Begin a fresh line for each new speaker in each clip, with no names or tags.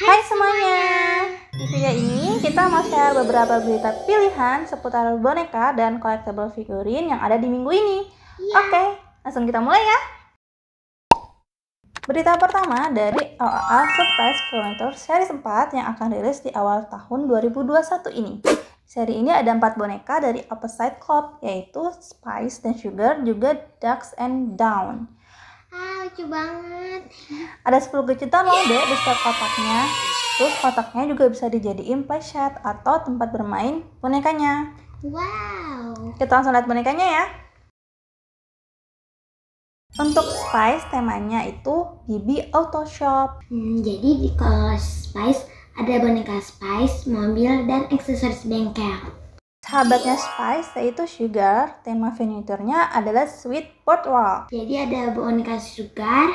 Hai semuanya.
Di video ini kita mau share beberapa berita pilihan seputar boneka dan collectible figurine yang ada di minggu ini. Ya. Oke, langsung kita mulai ya. Berita pertama dari OAA Surprise Furniture Series 4 yang akan rilis di awal tahun 2021 ini. Seri ini ada empat boneka dari Opposite Club, yaitu Spice dan Sugar, juga Ducks and Down ah lucu banget ada 10 kejutan loh deh di setiap kotaknya terus kotaknya juga bisa dijadiin playset atau tempat bermain bonekanya wow kita langsung lihat bonekanya ya untuk Spice temanya itu Bibi Auto Shop. Hmm, jadi di kalau Spice ada boneka Spice, mobil, dan aksesoris bengkel. Sahabatnya Spice yaitu Sugar, tema furniturnya adalah Sweet Portwall. Wall. Jadi ada boneka Sugar,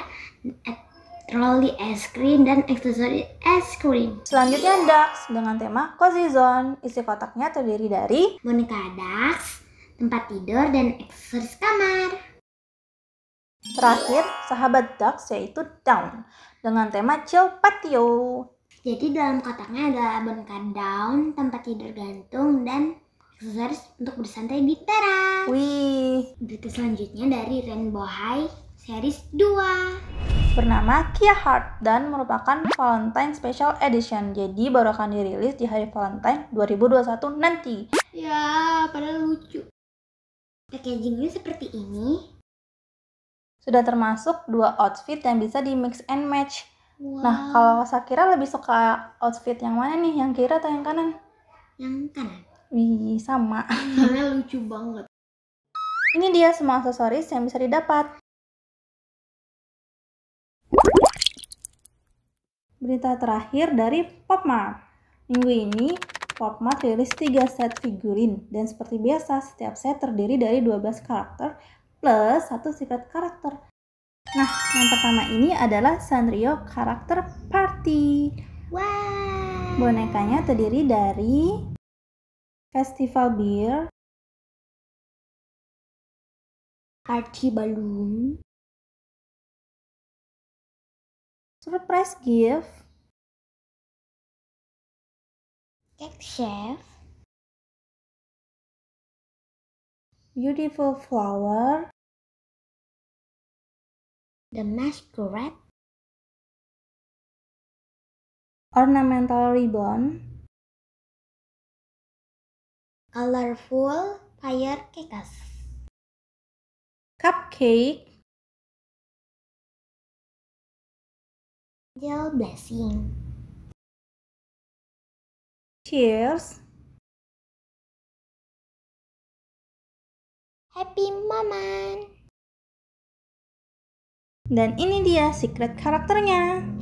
trolley es krim, dan aksesoris es krim. Selanjutnya Dax dengan tema Cozy Zone. Isi kotaknya terdiri dari boneka Dax, tempat tidur, dan aksesoris kamar. Terakhir, sahabat Dax yaitu Down dengan tema Chill Patio. Jadi dalam kotaknya ada boneka Down, tempat tidur gantung, dan aksesoris untuk bersantai di teras. Wih. Berita selanjutnya dari Rainbow High Series 2. Bernama Kia Heart dan merupakan Valentine Special Edition. Jadi baru akan dirilis di hari Valentine 2021 nanti. Ya, padahal lucu. Packagingnya seperti ini. Sudah termasuk dua outfit yang bisa di mix and match. Nah, wow. Nah, kalau Sakira lebih suka outfit yang mana nih? Yang kiri atau yang kanan? Yang kanan. Wih, sama. karena lucu banget. Ini dia semua aksesoris yang bisa didapat. Berita terakhir dari Popmart. Minggu ini, Popmart rilis 3 set figurin dan seperti biasa, setiap set terdiri dari 12 karakter plus satu secret karakter. Nah, yang pertama ini adalah Sanrio Karakter Party.
Wow. Bonekanya terdiri dari Festival Beer, Archie Balloon, Surprise Gift, Cake Chef, Beautiful Flower, The Masquerade, Ornamental Ribbon, colorful fire cakes. Cupcake. Angel blessing. Cheers. Happy moment. Dan ini dia secret karakternya.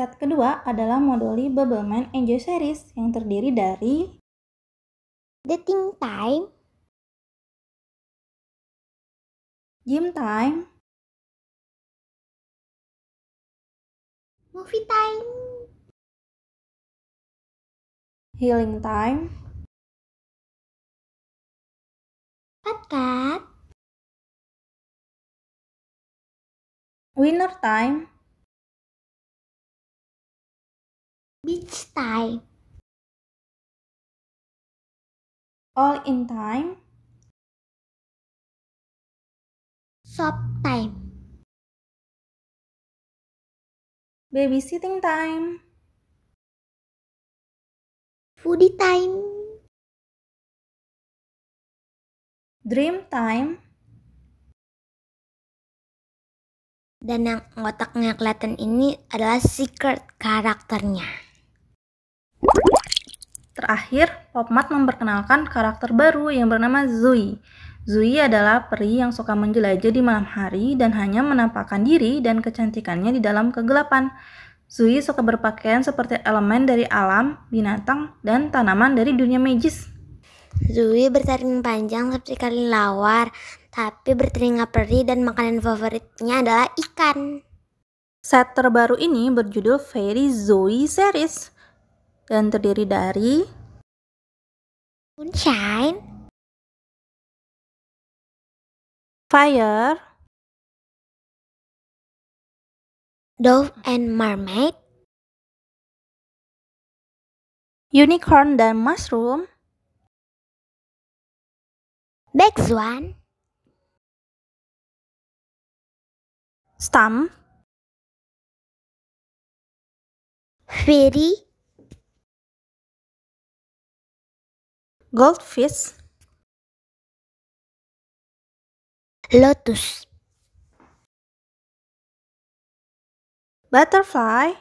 Set kedua adalah moduli Bubbleman
Enjoy Series yang terdiri dari Dating Time, Gym Time, Movie Time, Healing Time, Podcast, Winner Time, Beach time. All in time. Shop time. Babysitting time. Foodie time. Dream time. Dan yang otaknya kelihatan ini adalah secret karakternya.
Terakhir, Popmat memperkenalkan karakter baru yang bernama Zui. Zui adalah peri yang suka menjelajah di malam hari dan hanya menampakkan diri dan kecantikannya di dalam kegelapan. Zui suka berpakaian seperti elemen dari alam, binatang, dan tanaman dari dunia magis. Zui bertaring panjang seperti kali lawar, tapi bertelinga peri dan makanan favoritnya adalah ikan. Set terbaru ini berjudul Fairy Zoe Series
dan terdiri dari Moonshine Fire Dove and Mermaid Unicorn dan Mushroom swan, Stump Fairy goldfish lotus butterfly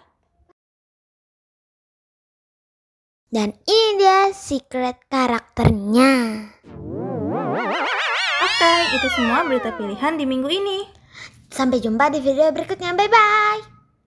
dan ini dia secret karakternya oke itu semua berita pilihan di minggu ini sampai jumpa di video berikutnya bye bye